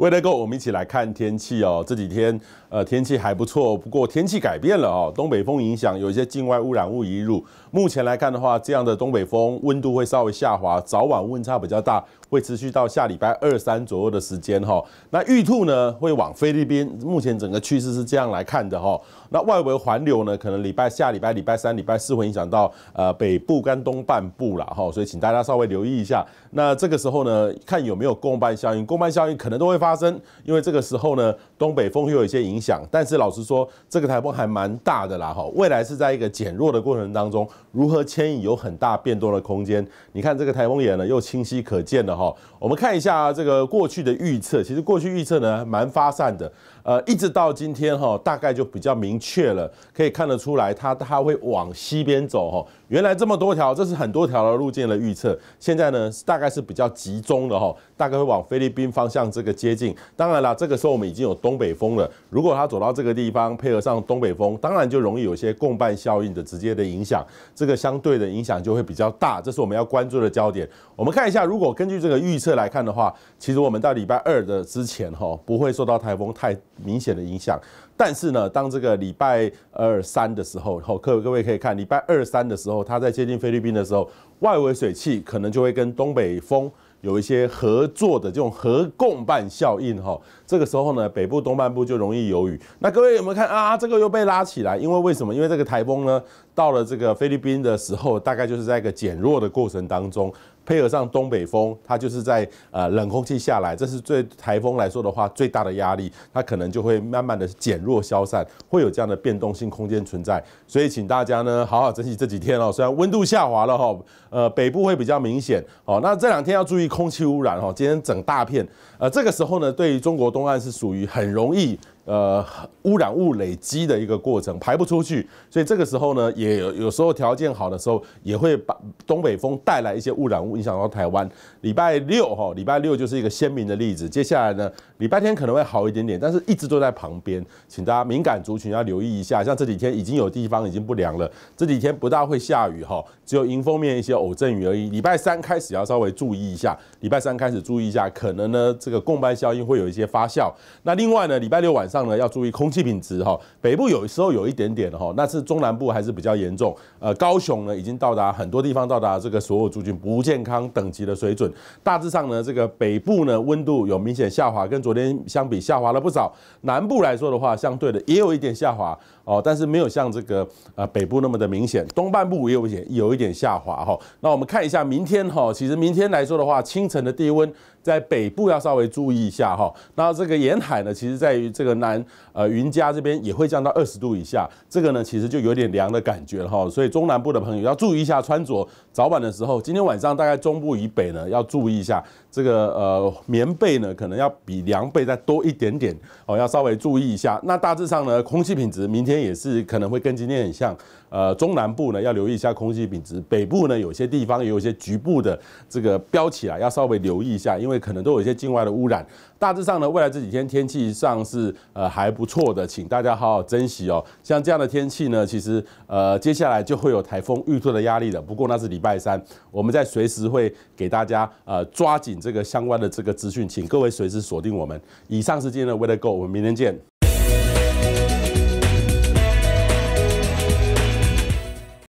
为了够，我们一起来看天气哦。这几天，呃，天气还不错，不过天气改变了哦。东北风影响，有一些境外污染物移入。目前来看的话，这样的东北风，温度会稍微下滑，早晚温差比较大，会持续到下礼拜二三左右的时间哈。那玉兔呢，会往菲律宾。目前整个趋势是这样来看的哈。那外围环流呢，可能礼拜下礼拜礼拜三礼拜四会影响到呃北部跟东半部了哈。所以请大家稍微留意一下。那这个时候呢，看有没有共伴效应，共伴效应可能都会发。发生，因为这个时候呢，东北风又有一些影响。但是老实说，这个台风还蛮大的啦，哈。未来是在一个减弱的过程当中，如何迁移有很大变动的空间。你看这个台风眼呢，又清晰可见了，哈。我们看一下这个过去的预测，其实过去预测呢，蛮发散的，呃，一直到今天哈，大概就比较明确了，可以看得出来它它会往西边走，哈。原来这么多条，这是很多条的路径的预测，现在呢，大概是比较集中的，哈，大概会往菲律宾方向这个接近。当然了，这个时候我们已经有东北风了。如果它走到这个地方，配合上东北风，当然就容易有一些共伴效应的直接的影响。这个相对的影响就会比较大，这是我们要关注的焦点。我们看一下，如果根据这个预测来看的话，其实我们在礼拜二的之前哈，不会受到台风太明显的影响。但是呢，当这个礼拜二三的时候，后各位各位可以看，礼拜二三的时候，它在接近菲律宾的时候，外围水汽可能就会跟东北风。有一些合作的这种合共办效应，哈，这个时候呢，北部东半部就容易有雨。那各位有没有看啊？这个又被拉起来，因为为什么？因为这个台风呢。到了这个菲律宾的时候，大概就是在一个减弱的过程当中，配合上东北风，它就是在呃冷空气下来，这是对台风来说的话最大的压力，它可能就会慢慢的减弱消散，会有这样的变动性空间存在。所以请大家呢好好珍惜这几天哦，虽然温度下滑了哈，呃北部会比较明显哦，那这两天要注意空气污染哦，今天整大片，呃这个时候呢，对于中国东岸是属于很容易。呃，污染物累积的一个过程排不出去，所以这个时候呢，也有有时候条件好的时候，也会把东北风带来一些污染物影响到台湾。礼拜六哈，礼拜六就是一个鲜明的例子。接下来呢，礼拜天可能会好一点点，但是一直都在旁边，请大家敏感族群要留意一下。像这几天已经有地方已经不凉了，这几天不大会下雨哈，只有迎风面一些偶阵雨而已。礼拜三开始要稍微注意一下，礼拜三开始注意一下，可能呢这个共伴效应会有一些发酵。那另外呢，礼拜六晚上。要注意空气品质哈，北部有时候有一点点哈，那是中南部还是比较严重。呃，高雄呢已经到达很多地方到达这个所有族群不健康等级的水准。大致上呢，这个北部呢温度有明显下滑，跟昨天相比下滑了不少。南部来说的话，相对的也有一点下滑哦，但是没有像这个呃北部那么的明显。东半部也有点有一点下滑哈。那我们看一下明天哈，其实明天来说的话，清晨的低温。在北部要稍微注意一下哈，那这个沿海呢，其实在于这个南呃云嘉这边也会降到二十度以下，这个呢其实就有点凉的感觉了哈，所以中南部的朋友要注意一下穿着，早晚的时候，今天晚上大概中部以北呢要注意一下，这个呃棉被呢可能要比凉被再多一点点哦，要稍微注意一下。那大致上呢，空气品质明天也是可能会跟今天很像，呃中南部呢要留意一下空气品质，北部呢有些地方也有些局部的这个飙起来，要稍微留意一下，因为。因为可能都有一些境外的污染，大致上呢，未来这几天天气上是呃还不错的，请大家好好珍惜哦。像这样的天气呢，其实呃接下来就会有台风预测的压力的，不过那是礼拜三，我们在随时会给大家呃抓紧这个相关的这个资讯，请各位随时锁定我们。以上是今天的 WeatherGo，我们明天见。